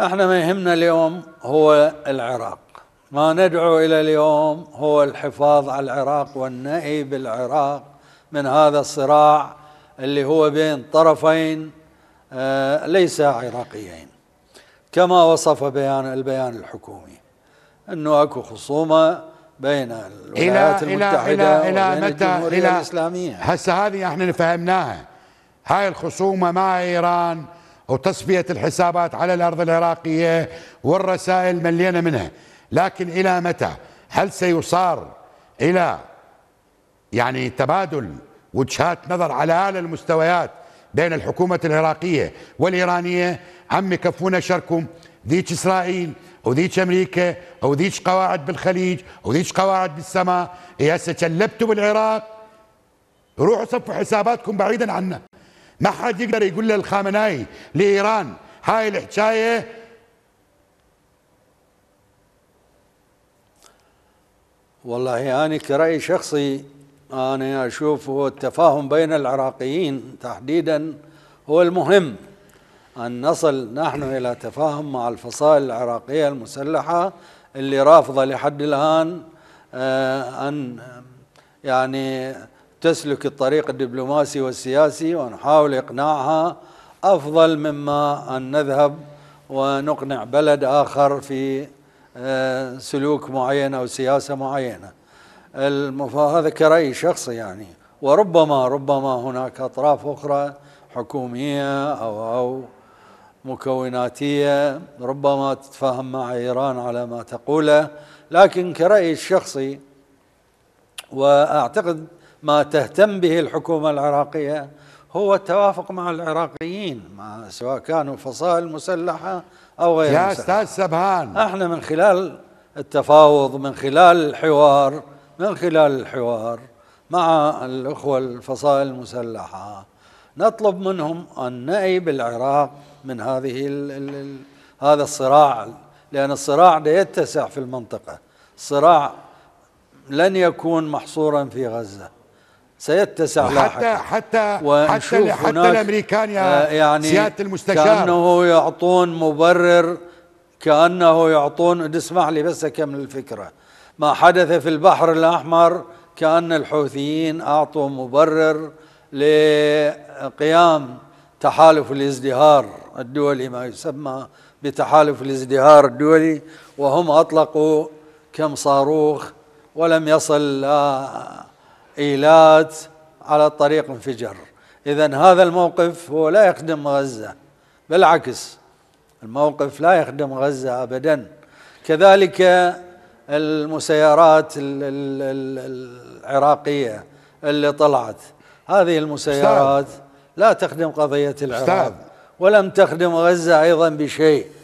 احنا ما يهمنا اليوم هو العراق ما ندعو الى اليوم هو الحفاظ على العراق والنهي بالعراق من هذا الصراع اللي هو بين طرفين آه، ليس عراقيين كما وصف بيان البيان الحكومي انه اكو خصومه بين الولايات إلى المتحده إلى إلى وبين متى الجمهوريه إلى الاسلاميه هسه هذه احنا فهمناها هاي الخصومه مع ايران وتصفية الحسابات على الأرض العراقية والرسائل ملينا منها لكن إلى متى هل سيصار إلى يعني تبادل وجهات نظر على أعلى المستويات بين الحكومة العراقية والإيرانية عم يكفونا شركم ذيك إسرائيل وذيك أمريكا وذيك قواعد بالخليج وذيك قواعد بالسماء هسه إيه بالعراق روحوا صفوا حساباتكم بعيدا عنا ما حد يقدر يقول للخامنائي لإيران هاي الحكاية والله أنا كرأي شخصي أنا أشوف هو التفاهم بين العراقيين تحديدا هو المهم أن نصل نحن إلى تفاهم مع الفصائل العراقية المسلحة اللي رافضة لحد الآن آه، أن يعني تسلك الطريق الدبلوماسي والسياسي ونحاول إقناعها أفضل مما أن نذهب ونقنع بلد آخر في آه، سلوك معين أو سياسة معينة هذا كرأي شخصي يعني وربما ربما هناك أطراف أخرى حكومية أو أو مكوناتية ربما تتفاهم مع إيران على ما تقوله لكن كرأيي الشخصي وأعتقد ما تهتم به الحكومة العراقية هو التوافق مع العراقيين مع سواء كانوا فصائل مسلحة أو غير يا مسلحة. أستاذ سبهان احنا من خلال التفاوض من خلال الحوار من خلال الحوار مع الأخوة الفصائل المسلحة نطلب منهم أن نعيب العراق من هذه الـ الـ الـ هذا الصراع لأن الصراع يتسع في المنطقة الصراع لن يكون محصورا في غزة سيتسع حتى لاحقا حتى حتى حتى الامريكان يا آه، يعني سياده المستشار كانه يعطون مبرر كانه يعطون اسمح لي بس اكمل الفكره ما حدث في البحر الاحمر كان الحوثيين اعطوا مبرر لقيام تحالف الازدهار الدولي ما يسمى بتحالف الازدهار الدولي وهم اطلقوا كم صاروخ ولم يصل لا إيلات على طريق انفجر إذا هذا الموقف هو لا يخدم غزة بالعكس الموقف لا يخدم غزة أبدا كذلك المسيرات العراقية اللي طلعت هذه المسيرات لا تخدم قضية العراق ولم تخدم غزة أيضا بشيء